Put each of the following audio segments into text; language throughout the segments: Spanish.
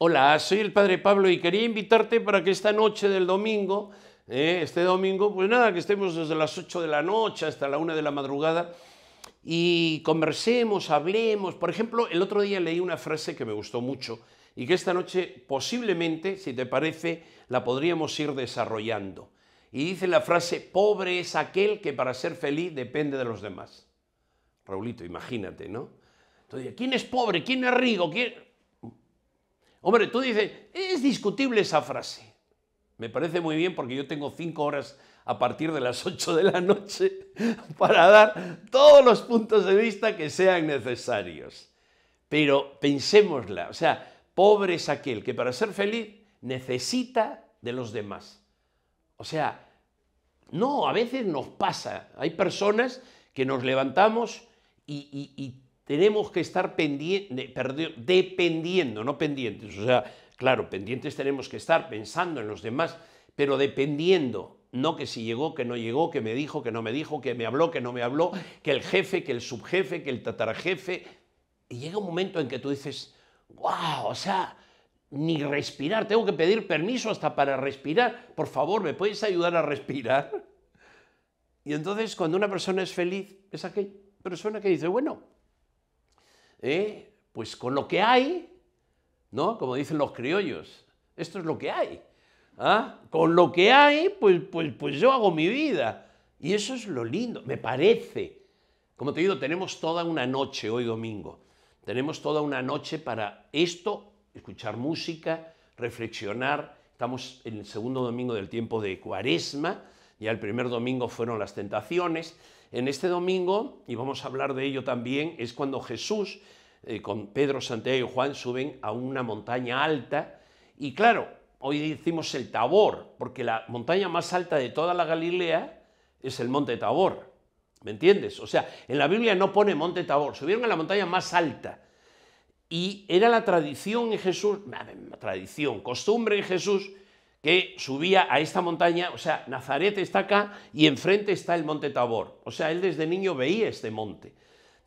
Hola, soy el Padre Pablo y quería invitarte para que esta noche del domingo, eh, este domingo, pues nada, que estemos desde las 8 de la noche hasta la 1 de la madrugada y conversemos, hablemos. Por ejemplo, el otro día leí una frase que me gustó mucho y que esta noche posiblemente, si te parece, la podríamos ir desarrollando. Y dice la frase, pobre es aquel que para ser feliz depende de los demás. Raulito, imagínate, ¿no? Entonces, ¿quién es pobre? ¿Quién es rico? ¿Quién... Hombre, tú dices, es discutible esa frase. Me parece muy bien porque yo tengo cinco horas a partir de las ocho de la noche para dar todos los puntos de vista que sean necesarios. Pero pensémosla, o sea, pobre es aquel que para ser feliz necesita de los demás. O sea, no, a veces nos pasa. Hay personas que nos levantamos y, y tenemos que estar pendiente, dependiendo, no pendientes. O sea, claro, pendientes tenemos que estar pensando en los demás, pero dependiendo no que si llegó, que no llegó, que me dijo, que no me dijo, que me habló, que no me habló, que el jefe, que el subjefe, que el tatarajefe. Y llega un momento en que tú dices, wow, o sea, ni respirar, tengo que pedir permiso hasta para respirar. Por favor, ¿me puedes ayudar a respirar? Y entonces cuando una persona es feliz, es aquella persona que dice, bueno, ¿Eh? pues con lo que hay, ¿no? Como dicen los criollos, esto es lo que hay. ¿Ah? Con lo que hay, pues, pues, pues yo hago mi vida. Y eso es lo lindo, me parece. Como te digo, tenemos toda una noche hoy domingo. Tenemos toda una noche para esto, escuchar música, reflexionar. Estamos en el segundo domingo del tiempo de Cuaresma ya el primer domingo fueron las tentaciones. En este domingo, y vamos a hablar de ello también, es cuando Jesús, eh, con Pedro, Santiago y Juan, suben a una montaña alta. Y claro, hoy decimos el Tabor, porque la montaña más alta de toda la Galilea es el monte Tabor. ¿Me entiendes? O sea, en la Biblia no pone monte Tabor, subieron a la montaña más alta. Y era la tradición en Jesús, tradición, costumbre en Jesús, que subía a esta montaña, o sea, Nazaret está acá y enfrente está el monte Tabor. O sea, él desde niño veía este monte.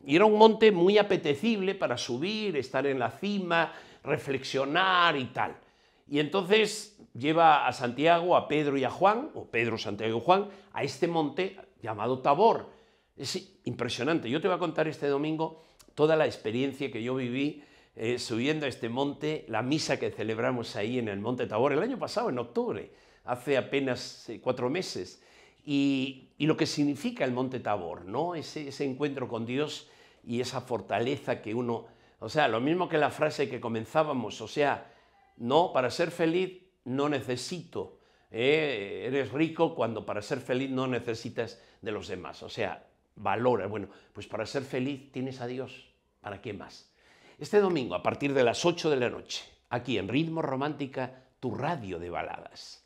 Y era un monte muy apetecible para subir, estar en la cima, reflexionar y tal. Y entonces lleva a Santiago, a Pedro y a Juan, o Pedro, Santiago y Juan, a este monte llamado Tabor. Es impresionante. Yo te voy a contar este domingo toda la experiencia que yo viví eh, subiendo a este monte, la misa que celebramos ahí en el Monte Tabor el año pasado, en octubre, hace apenas eh, cuatro meses, y, lo que significa el Monte Tabor, ¿no? Ese, ese encuentro con Dios y esa fortaleza que uno, o sea, lo mismo que la frase que comenzábamos, o sea, no, para ser feliz no necesito, ¿eh? eres rico cuando para ser feliz no necesitas de los demás, o sea, valora, bueno, pues para ser feliz tienes a Dios, ¿para qué más? Este domingo, a partir de las 8 de la noche, aquí en Ritmo Romántica, tu radio de baladas.